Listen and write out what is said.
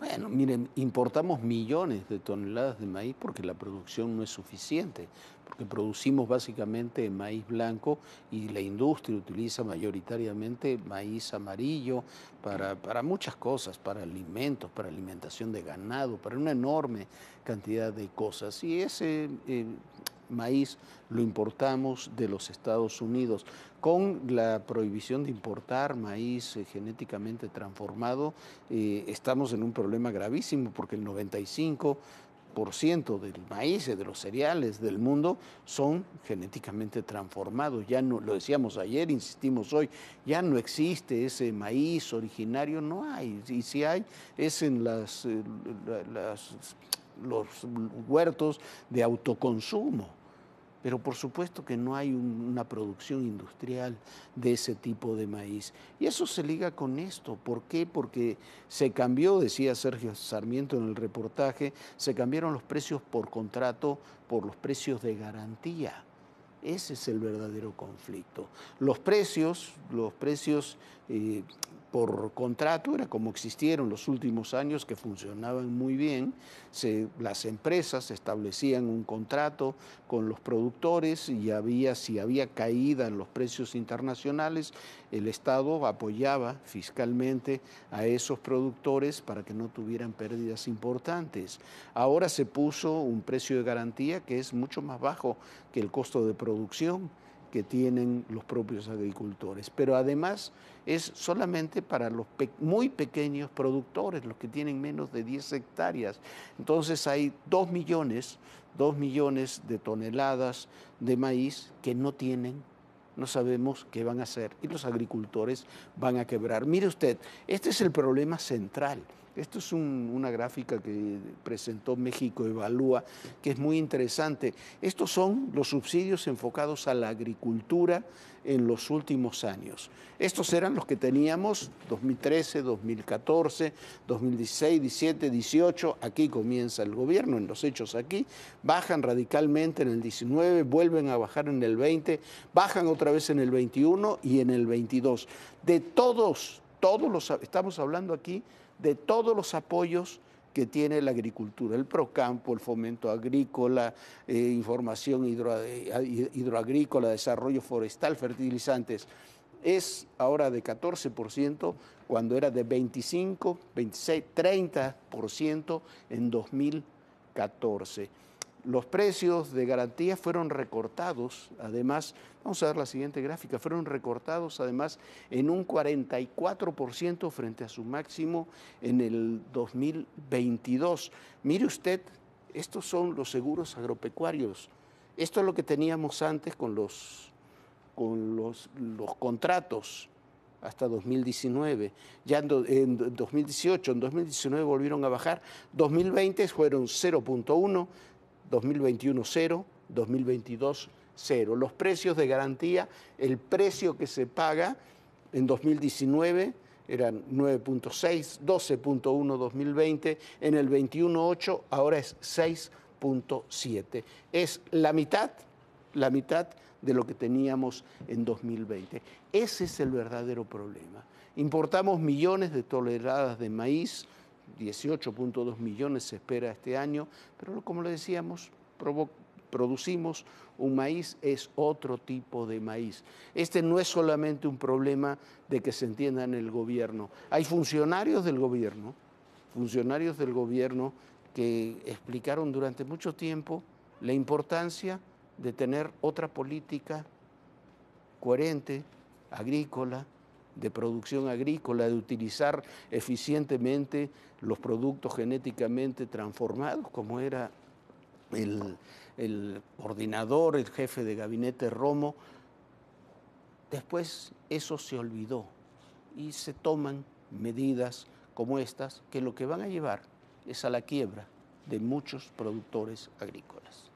Bueno, miren, importamos millones de toneladas de maíz porque la producción no es suficiente, porque producimos básicamente maíz blanco y la industria utiliza mayoritariamente maíz amarillo para, muchas cosas, para alimentos, para alimentación de ganado, para una enorme cantidad de cosas. Y ese eh, maíz lo importamos de los Estados Unidos. Con la prohibición de importar maíz eh, genéticamente transformado, eh, estamos en un problema gravísimo porque el 95 del maíz, de los cereales del mundo son genéticamente transformados. Ya no, lo decíamos ayer, insistimos hoy, ya no existe ese maíz originario, no hay. Y si hay, es en eh, los huertos de autoconsumo pero por supuesto que no hay una producción industrial de ese tipo de maíz. Y eso se liga con esto. ¿Por qué? Porque se cambió, decía Sergio Sarmiento en el reportaje, se cambiaron los precios por contrato por los precios de garantía. Ese es el verdadero conflicto. Los precios, los precios eh, por contrato, era como existieron los últimos años que funcionaban muy bien, se, las empresas establecían un contrato con los productores y había, si había caída en los precios internacionales, el Estado apoyaba fiscalmente a esos productores para que no tuvieran pérdidas importantes. Ahora se puso un precio de garantía que es mucho más bajo que el costo de producción que tienen los propios agricultores. Pero además es solamente para los muy pequeños productores, los que tienen menos de 10 hectáreas. Entonces hay 2 millones, 2 millones de toneladas de maíz que no tienen no sabemos qué van a hacer y los agricultores van a quebrar. Mire usted, este es el problema central esto es una gráfica que presentó México Evalúa, que es muy interesante. Estos son los subsidios enfocados a la agricultura en los últimos años. Estos eran los que teníamos 2013, 2014, 2016, 17, 18. Aquí comienza el gobierno, en los hechos aquí. Bajan radicalmente en el 19, vuelven a bajar en el 20, bajan otra vez en el 21 y en el 22. De todos, todos los, estamos hablando aquí de todos los apoyos que tiene la agricultura, el procampo, el fomento agrícola, eh, información eh, hidroagrícola, desarrollo forestal, fertilizantes. Es ahora de 14% cuando era de 25, 26, 30% en 2014. Los precios de garantía fueron recortados, además, vamos a ver la siguiente gráfica, fueron recortados además en un 44% frente a su máximo en el 2022. Mire usted, estos son los seguros agropecuarios. Esto es lo que teníamos antes con los, con los, los contratos hasta 2019. Ya en, 2018, en 2019 volvieron a bajar. 2020 fueron 0.1, 2021 0, 2022 0, Los precios de garantía, el precio que se paga en 2019 eran 9.6, 12.1 2020, en el 21.8 ahora es 6.7. Es la mitad, la mitad de lo que teníamos en 2020. Ese es el verdadero problema. Importamos millones de toneladas de maíz, 18.2 millones se espera este año, pero como le decíamos, producimos un maíz, es otro tipo de maíz. Este no es solamente un problema de que se entienda en el gobierno. Hay funcionarios del gobierno, funcionarios del gobierno que explicaron durante mucho tiempo la importancia de tener otra política coherente, agrícola, de producción agrícola, de utilizar eficientemente los productos genéticamente transformados, como era el, el coordinador, el jefe de gabinete Romo. Después eso se olvidó y se toman medidas como estas que lo que van a llevar es a la quiebra de muchos productores agrícolas.